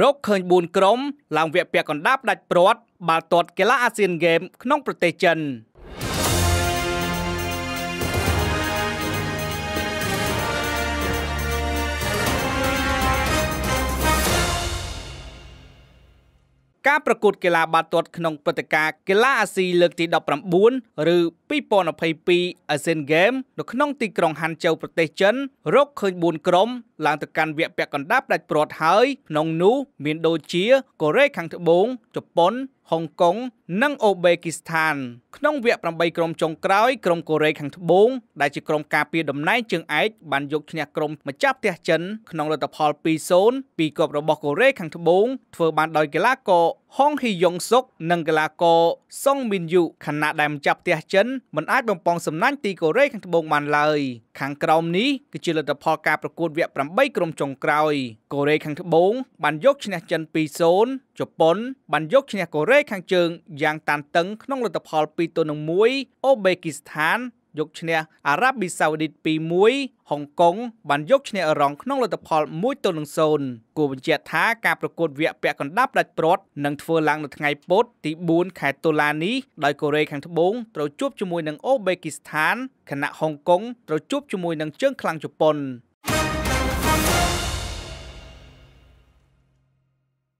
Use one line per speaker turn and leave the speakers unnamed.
រកឃើញ4ក្រុមឡើងវគ្គពាក់កណ្ដាលផ្ដាច់ព្រាត់បាល់ទាត់កីឡាអាស៊ានហ្គេមក្នុងប្រទេសចិន។ការប្រកួតកីឡាបាល់ទាត់ក្នុងព្រឹត្តិការណ៍កីឡាអាស៊ីលើកទី19ឬ2022 Asian Games នៅក្នុងទីក្រុងហាន់ជូវប្រទេសចិនរកឃើញ4ក្រុមឡើងទៅកាន់វគ្គពាក់កណ្ដាលផ្ដាច់ព្រាត់ហើយក្នុងនោះមានដូចជាកូរ៉េខាងត្បូងជប៉ុនហុងកុងនិងអូបេគីស្ថាន ក្នុងវគ្គ8ក្រុមចុងក្រោយក្រុមកូរ៉េខាងត្បូងដែលជាក្រុមការពារតំណែងជើងឯកបានយកឈ្នះក្រុមម្ចាស់ផ្ទះចិន ក្នុងលទ្ធផល2-0ពីគប់របស់កូរ៉េខាងត្បូង ធ្វើបានដោយកីឡាករហុងហ៊ីយ៉ុងសុកនិងកីឡាករសុងមីនយូខណៈដែលម្ចាស់ផ្ទះចិនមិនអាចបំពងសំណាញ់ទីកូរ៉េខាងត្បូងបានឡើយ។ខាងក្រោមនេះគឺជាលទ្ធផលការប្រកួតវគ្គ8ក្រុមចុងក្រោយកូរ៉េខាងត្បូងបានយកឈ្នះចិន2-0ជប៉ុនបានយកឈ្នះកូរ៉េខាងជើងយ៉ាងតានតឹងក្នុងលទ្ធផល2-1អូបេគីស្ថានយកឈ្នះអារ៉ាប៊ីសាអូឌីត2-1ហុងកុងបានយកឈ្នះអឺរ៉ង់ក្នុងលទ្ធផល1ទល់នឹង0គួរបញ្ជាក់ថាការប្រកួតវគ្គពាក់កណ្ដាប់ដាច់ព្រាត់នឹងធ្វើឡើងនៅថ្ងៃពុធទី4ខែតុលានេះដោយកូរ៉េខាងត្បូងត្រូវជួបជាមួយ នឹងអូបេគីស្ថានខណៈហុងកុងត្រូវជួបជាមួយនឹងជើងខ្លាំងជប៉ុន